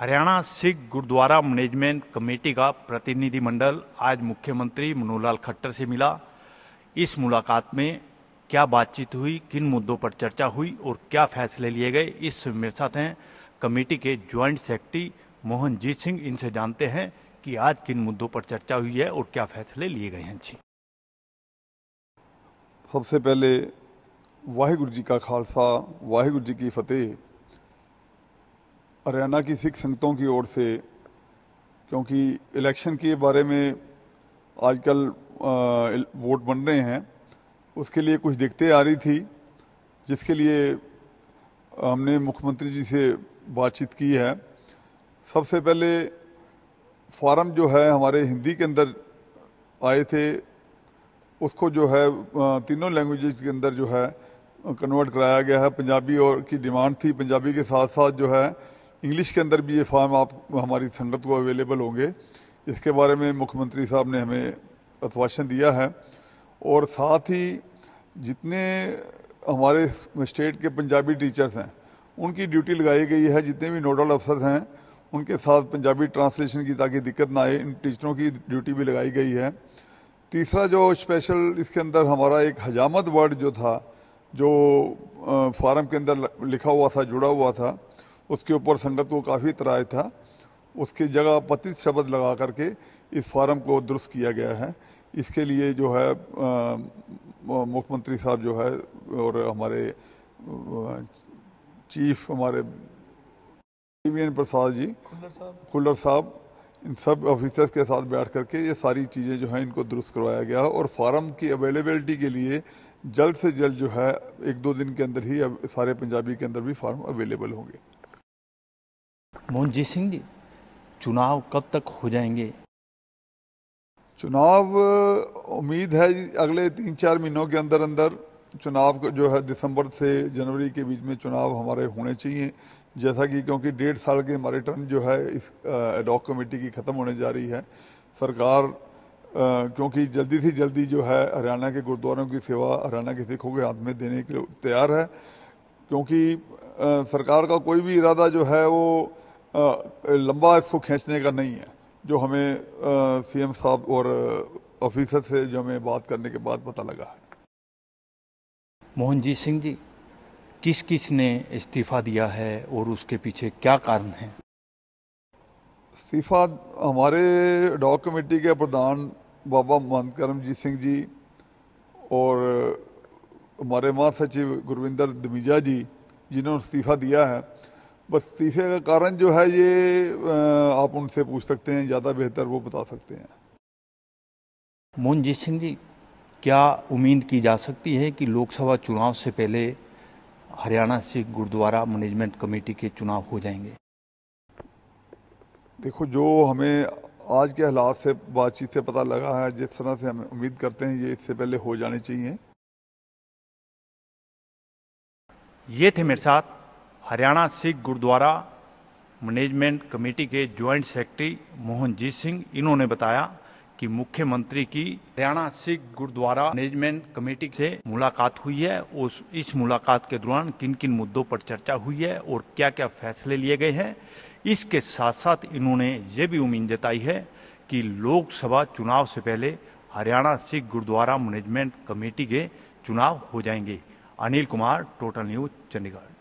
Haryana Sikh Gurdwara management committee का प्रतिनिधिमंडल आज मुख्यमंत्री मनोहर लाल खट्टर से मिला इस मुलाकात में क्या बातचीत हुई किन मुद्दों पर चर्चा हुई और क्या फैसले लिए गए इस मेरे साथ हैं कमेटी के ज्वाइंट सेक्रेटरी मोहनजीत सिंह इनसे जानते हैं कि आज किन मुद्दों पर चर्चा हुई है और क्या फैसले लिए गए हैं जी सबसे पहले वाहिगुरु जी का खालसा वाहिगुरु जी की फतेह हरियाणा की सिख संगतों की ओर से क्योंकि इलेक्शन के बारे में आजकल वोट बन रहे हैं उसके लिए कुछ दिक्कतें आ रही थी जिसके लिए हमने मुख्यमंत्री जी से बातचीत की है सबसे पहले फार्म जो है हमारे हिंदी के अंदर आए थे उसको जो है तीनों लैंग्वेजेस के अंदर जो है कन्वर्ट कराया गया है पंजाबी और की डिमांड थी पंजाबी के साथ साथ जो है इंग्लिश के अंदर भी ये फार्म आप हमारी संगत को अवेलेबल होंगे इसके बारे में मुख्यमंत्री साहब ने हमें आश्वासन दिया है और साथ ही जितने हमारे स्टेट के पंजाबी टीचर्स हैं उनकी ड्यूटी लगाई गई है जितने भी नोडल अफसर हैं उनके साथ पंजाबी ट्रांसलेशन की ताकि दिक्कत ना आए इन टीचरों की ड्यूटी भी लगाई गई है तीसरा जो स्पेशल इसके अंदर हमारा एक हजामत वर्ड जो था जो फार्म के अंदर लिखा हुआ था जुड़ा हुआ था उसके ऊपर संगत को काफ़ी तराज था उसकी जगह पतित शब्द लगा करके इस फार्म को दुरुस्त किया गया है इसके लिए जो है मुख्यमंत्री साहब जो है और हमारे चीफ हमारे एन प्रसाद जी कुल्लर साहब इन सब ऑफिसर्स के साथ बैठ करके ये सारी चीज़ें जो हैं इनको दुरुस्त करवाया गया है और फार्म की अवेलेबिलिटी के लिए जल्द से जल्द जो है एक दो दिन के अंदर ही सारे पंजाबी के अंदर भी फार्म अवेलेबल होंगे मोहनजीत सिंह जी चुनाव कब तक हो जाएंगे चुनाव उम्मीद है अगले तीन चार महीनों के अंदर अंदर चुनाव जो है दिसंबर से जनवरी के बीच में चुनाव हमारे होने चाहिए जैसा कि क्योंकि डेढ़ साल के हमारे टर्म जो है इस एडॉक कमेटी की ख़त्म होने जा रही है सरकार क्योंकि जल्दी से जल्दी जो है हरियाणा के गुरुद्वारों की सेवा हरियाणा के सिखों के हाथ में देने के लिए तैयार है क्योंकि सरकार का कोई भी इरादा जो है वो आ, लंबा इसको खींचने का नहीं है जो हमें सीएम साहब और ऑफिसर से जो हमें बात करने के बाद पता लगा है मोहनजीत सिंह जी किस किस ने इस्तीफ़ा दिया है और उसके पीछे क्या कारण है इस्तीफ़ा हमारे डॉक कमेटी के प्रधान बाबा महंत करमजीत सिंह जी और हमारे महासचिव गुरविंदर दमीजा जी जिन्होंने इस्तीफ़ा दिया है बस इस्तीफे का कारण जो है ये आप उनसे पूछ सकते हैं ज़्यादा बेहतर वो बता सकते हैं मोहनजीत सिंह जी क्या उम्मीद की जा सकती है कि लोकसभा चुनाव से पहले हरियाणा सिख गुरुद्वारा मैनेजमेंट कमेटी के चुनाव हो जाएंगे देखो जो हमें आज के हालात से बातचीत से पता लगा है जिस तरह से हम उम्मीद करते हैं ये इससे पहले हो जाने चाहिए ये थे मेरे साथ हरियाणा सिख गुरुद्वारा मैनेजमेंट कमेटी के जॉइंट सेक्रेटरी मोहनजीत सिंह इन्होंने बताया कि मुख्यमंत्री की हरियाणा सिख गुरुद्वारा मैनेजमेंट कमेटी से मुलाकात हुई है उस इस मुलाकात के दौरान किन किन मुद्दों पर चर्चा हुई है और क्या क्या फैसले लिए गए हैं इसके साथ साथ इन्होंने ये भी उम्मीद जताई है कि लोकसभा चुनाव से पहले हरियाणा सिख गुरुद्वारा मैनेजमेंट कमेटी के चुनाव हो जाएंगे अनिल कुमार टोटल न्यूज चंडीगढ़